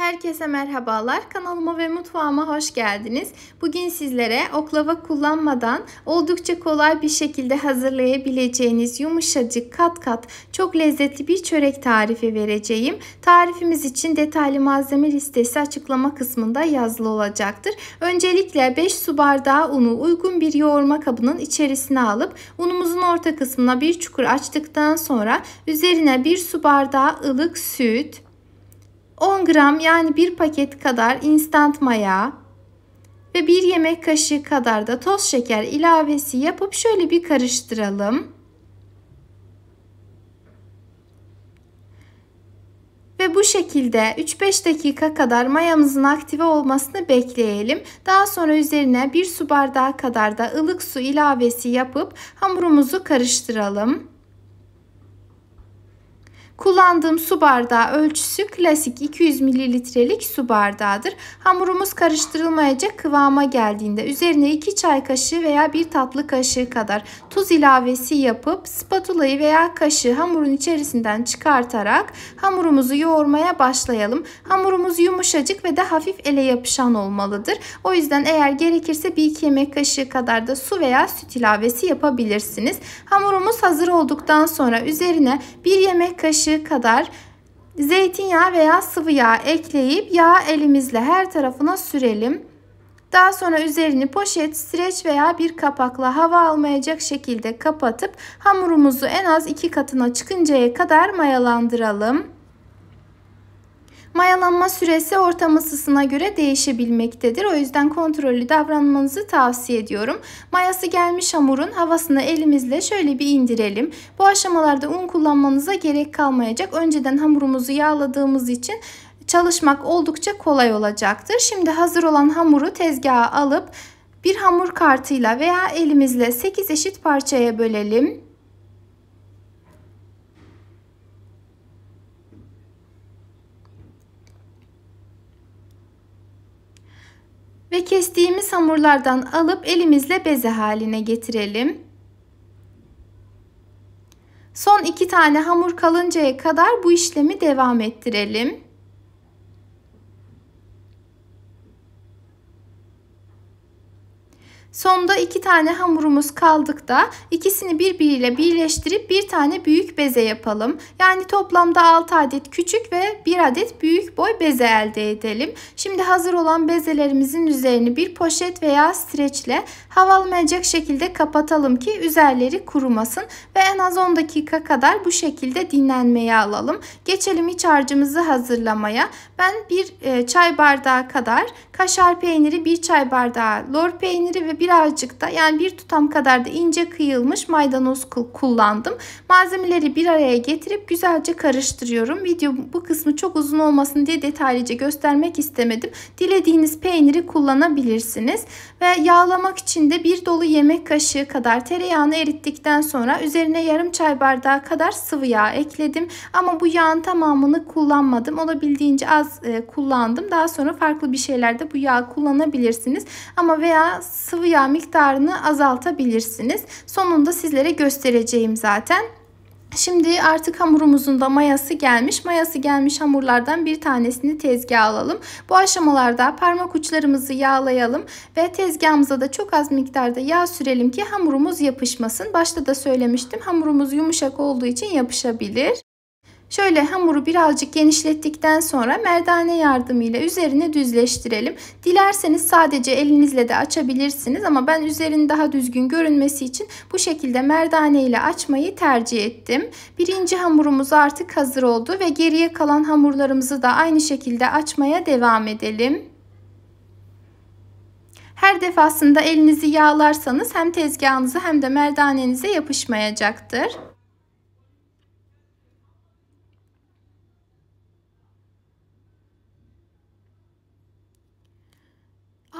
Herkese merhabalar. Kanalıma ve mutfağıma hoş geldiniz. Bugün sizlere oklava kullanmadan oldukça kolay bir şekilde hazırlayabileceğiniz yumuşacık kat kat çok lezzetli bir çörek tarifi vereceğim. Tarifimiz için detaylı malzeme listesi açıklama kısmında yazılı olacaktır. Öncelikle 5 su bardağı unu uygun bir yoğurma kabının içerisine alıp unumuzun orta kısmına bir çukur açtıktan sonra üzerine 1 su bardağı ılık süt, 10 gram yani bir paket kadar instant maya ve bir yemek kaşığı kadar da toz şeker ilavesi yapıp şöyle bir karıştıralım. Ve bu şekilde 3-5 dakika kadar mayamızın aktive olmasını bekleyelim. Daha sonra üzerine bir su bardağı kadar da ılık su ilavesi yapıp hamurumuzu karıştıralım. Kullandığım su bardağı ölçüsü klasik 200 mililitrelik su bardağıdır. Hamurumuz karıştırılmayacak kıvama geldiğinde üzerine 2 çay kaşığı veya 1 tatlı kaşığı kadar tuz ilavesi yapıp spatulayı veya kaşığı hamurun içerisinden çıkartarak hamurumuzu yoğurmaya başlayalım. Hamurumuz yumuşacık ve de hafif ele yapışan olmalıdır. O yüzden eğer gerekirse 1-2 yemek kaşığı kadar da su veya süt ilavesi yapabilirsiniz. Hamurumuz hazır olduktan sonra üzerine 1 yemek kaşığı kaşığı kadar zeytinyağı veya sıvı yağ ekleyip yağ elimizle her tarafına sürelim. Daha sonra üzerini poşet, streç veya bir kapakla hava almayacak şekilde kapatıp hamurumuzu en az iki katına çıkıncaya kadar mayalandıralım. Mayalanma süresi ortam ısısına göre değişebilmektedir. O yüzden kontrollü davranmanızı tavsiye ediyorum. Mayası gelmiş hamurun havasını elimizle şöyle bir indirelim. Bu aşamalarda un kullanmanıza gerek kalmayacak. Önceden hamurumuzu yağladığımız için çalışmak oldukça kolay olacaktır. Şimdi hazır olan hamuru tezgaha alıp bir hamur kartıyla veya elimizle 8 eşit parçaya bölelim. ve kestiğimiz hamurlardan alıp elimizle beze haline getirelim. Son iki tane hamur kalıncaya kadar bu işlemi devam ettirelim. Sonda iki tane hamurumuz kaldık da ikisini birbiriyle birleştirip bir tane büyük beze yapalım. Yani toplamda 6 adet küçük ve 1 adet büyük boy beze elde edelim. Şimdi hazır olan bezelerimizin üzerini bir poşet veya streçle havalmayacak şekilde kapatalım ki üzerleri kurumasın ve en az 10 dakika kadar bu şekilde dinlenmeye alalım. Geçelim iç harcımızı hazırlamaya. Ben bir e, çay bardağı kadar kaşar peyniri, bir çay bardağı lor peyniri ve birazcık da yani bir tutam kadar da ince kıyılmış maydanoz kullandım. Malzemeleri bir araya getirip güzelce karıştırıyorum. Video bu kısmı çok uzun olmasın diye detaylıca göstermek istemedim. Dilediğiniz peyniri kullanabilirsiniz. Ve yağlamak için de bir dolu yemek kaşığı kadar tereyağını erittikten sonra üzerine yarım çay bardağı kadar sıvı yağ ekledim. Ama bu yağın tamamını kullanmadım. Olabildiğince az e, kullandım. Daha sonra farklı bir şeylerde bu yağı kullanabilirsiniz. Ama veya sıvı yağ miktarını azaltabilirsiniz. Sonunda sizlere göstereceğim zaten. Şimdi artık hamurumuzun da mayası gelmiş. Mayası gelmiş hamurlardan bir tanesini tezgaha alalım. Bu aşamalarda parmak uçlarımızı yağlayalım ve tezgahımıza da çok az miktarda yağ sürelim ki hamurumuz yapışmasın. Başta da söylemiştim hamurumuz yumuşak olduğu için yapışabilir. Şöyle hamuru birazcık genişlettikten sonra merdane yardımıyla üzerine düzleştirelim. Dilerseniz sadece elinizle de açabilirsiniz ama ben üzerini daha düzgün görünmesi için bu şekilde merdane ile açmayı tercih ettim. Birinci hamurumuz artık hazır oldu ve geriye kalan hamurlarımızı da aynı şekilde açmaya devam edelim. Her defasında elinizi yağlarsanız hem tezgahınıza hem de merdanenize yapışmayacaktır.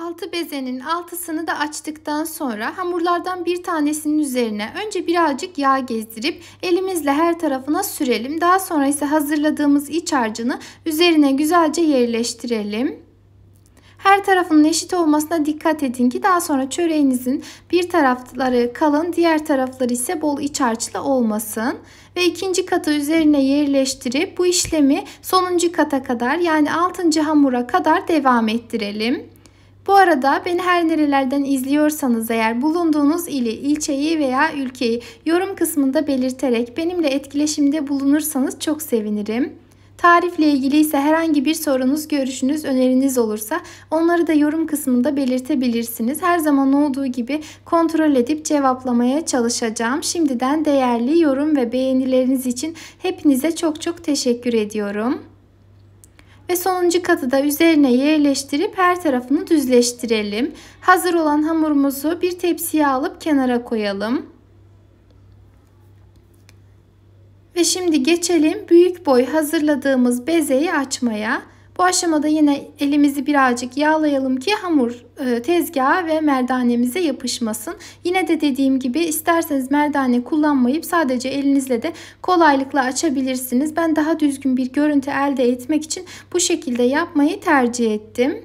Altı bezenin altısını da açtıktan sonra hamurlardan bir tanesinin üzerine önce birazcık yağ gezdirip elimizle her tarafına sürelim. Daha sonra ise hazırladığımız iç harcını üzerine güzelce yerleştirelim. Her tarafının eşit olmasına dikkat edin ki daha sonra çöreğinizin bir tarafları kalın diğer tarafları ise bol iç harçlı olmasın. Ve ikinci katı üzerine yerleştirip bu işlemi sonuncu kata kadar yani altıncı hamura kadar devam ettirelim. Bu arada beni her nerelerden izliyorsanız eğer bulunduğunuz ili, ilçeyi veya ülkeyi yorum kısmında belirterek benimle etkileşimde bulunursanız çok sevinirim. Tarifle ilgili ise herhangi bir sorunuz, görüşünüz, öneriniz olursa onları da yorum kısmında belirtebilirsiniz. Her zaman olduğu gibi kontrol edip cevaplamaya çalışacağım. Şimdiden değerli yorum ve beğenileriniz için hepinize çok çok teşekkür ediyorum ve sonuncu katı da üzerine yerleştirip her tarafını düzleştirelim. Hazır olan hamurumuzu bir tepsiye alıp kenara koyalım. Ve şimdi geçelim büyük boy hazırladığımız bezeyi açmaya. Bu aşamada yine elimizi birazcık yağlayalım ki hamur e, tezgaha ve merdanemize yapışmasın. Yine de dediğim gibi isterseniz merdane kullanmayıp sadece elinizle de kolaylıkla açabilirsiniz. Ben daha düzgün bir görüntü elde etmek için bu şekilde yapmayı tercih ettim.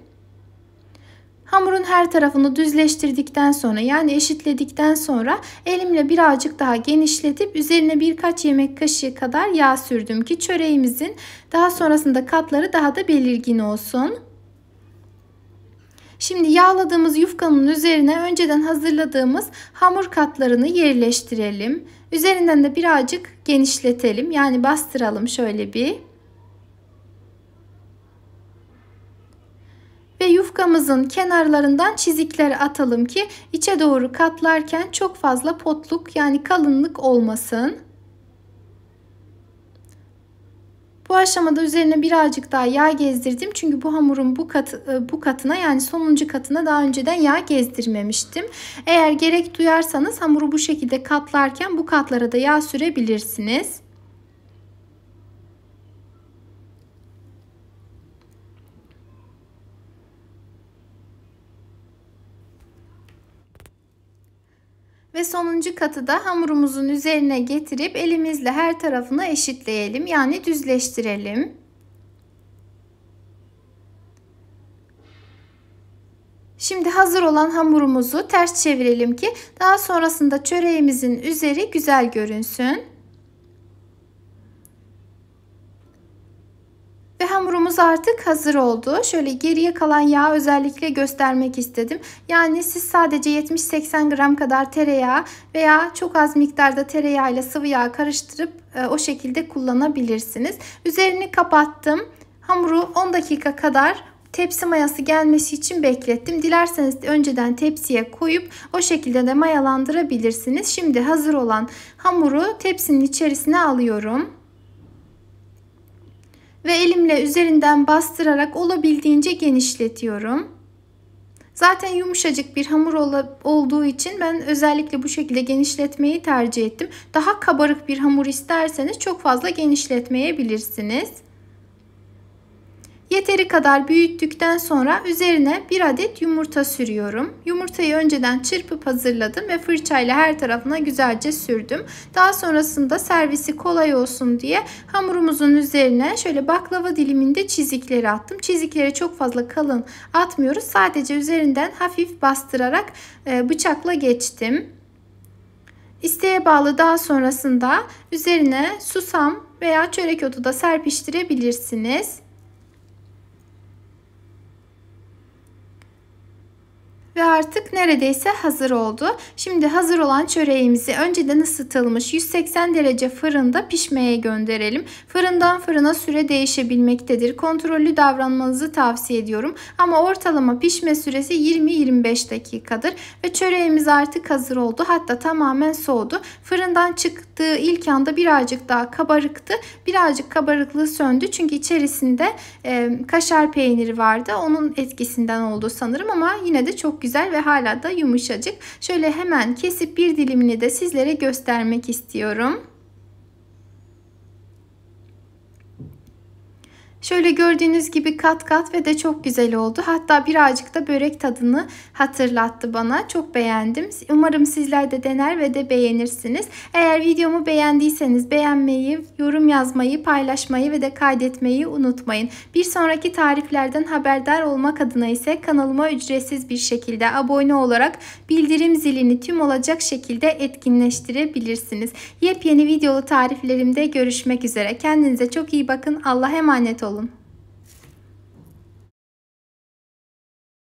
Hamurun her tarafını düzleştirdikten sonra yani eşitledikten sonra elimle birazcık daha genişletip üzerine birkaç yemek kaşığı kadar yağ sürdüm ki çöreğimizin daha sonrasında katları daha da belirgin olsun. Şimdi yağladığımız yufkanın üzerine önceden hazırladığımız hamur katlarını yerleştirelim. Üzerinden de birazcık genişletelim yani bastıralım şöyle bir. Masamızın kenarlarından çizikler atalım ki içe doğru katlarken çok fazla potluk yani kalınlık olmasın. Bu aşamada üzerine birazcık daha yağ gezdirdim. Çünkü bu hamurun bu kat e, bu katına yani sonuncu katına daha önceden yağ gezdirmemiştim. Eğer gerek duyarsanız hamuru bu şekilde katlarken bu katlara da yağ sürebilirsiniz. sonuncu katı da hamurumuzun üzerine getirip elimizle her tarafını eşitleyelim. Yani düzleştirelim. Şimdi hazır olan hamurumuzu ters çevirelim ki daha sonrasında çöreğimizin üzeri güzel görünsün. Ve hamurumuz artık hazır oldu. Şöyle geriye kalan yağı özellikle göstermek istedim. Yani siz sadece 70-80 gram kadar tereyağı veya çok az miktarda tereyağı ile sıvı yağ karıştırıp e, o şekilde kullanabilirsiniz. Üzerini kapattım. Hamuru 10 dakika kadar tepsi mayası gelmesi için beklettim. Dilerseniz önceden tepsiye koyup o şekilde de mayalandırabilirsiniz. Şimdi hazır olan hamuru tepsinin içerisine alıyorum ve elimle üzerinden bastırarak olabildiğince genişletiyorum. Zaten yumuşacık bir hamur olduğu için ben özellikle bu şekilde genişletmeyi tercih ettim. Daha kabarık bir hamur isterseniz çok fazla genişletmeyebilirsiniz. Yeteri kadar büyüttükten sonra üzerine bir adet yumurta sürüyorum. Yumurtayı önceden çırpıp hazırladım ve fırçayla her tarafına güzelce sürdüm. Daha sonrasında servisi kolay olsun diye hamurumuzun üzerine şöyle baklava diliminde çizikleri attım. Çizikleri çok fazla kalın atmıyoruz. Sadece üzerinden hafif bastırarak e, bıçakla geçtim. İsteğe bağlı daha sonrasında üzerine susam veya çörek otu da serpiştirebilirsiniz. ve artık neredeyse hazır oldu. Şimdi hazır olan çöreğimizi önceden ısıtılmış 180 derece fırında pişmeye gönderelim. Fırından fırına süre değişebilmektedir. Kontrollü davranmanızı tavsiye ediyorum. Ama ortalama pişme süresi 20-25 dakikadır ve çöreğimiz artık hazır oldu. Hatta tamamen soğudu. Fırından çıktığı ilk anda birazcık daha kabarıktı. Birazcık kabarıklığı söndü çünkü içerisinde e, kaşar peyniri vardı. Onun etkisinden oldu sanırım ama yine de çok güzel ve hala da yumuşacık. Şöyle hemen kesip bir dilimini de sizlere göstermek istiyorum. Şöyle gördüğünüz gibi kat kat ve de çok güzel oldu. Hatta birazcık da börek tadını hatırlattı bana. Çok beğendim. Umarım sizler de dener ve de beğenirsiniz. Eğer videomu beğendiyseniz beğenmeyi, yorum yazmayı, paylaşmayı ve de kaydetmeyi unutmayın. Bir sonraki tariflerden haberdar olmak adına ise kanalıma ücretsiz bir şekilde abone olarak bildirim zilini tüm olacak şekilde etkinleştirebilirsiniz. Yepyeni videolu tariflerimde görüşmek üzere. Kendinize çok iyi bakın. Allah'a emanet olun.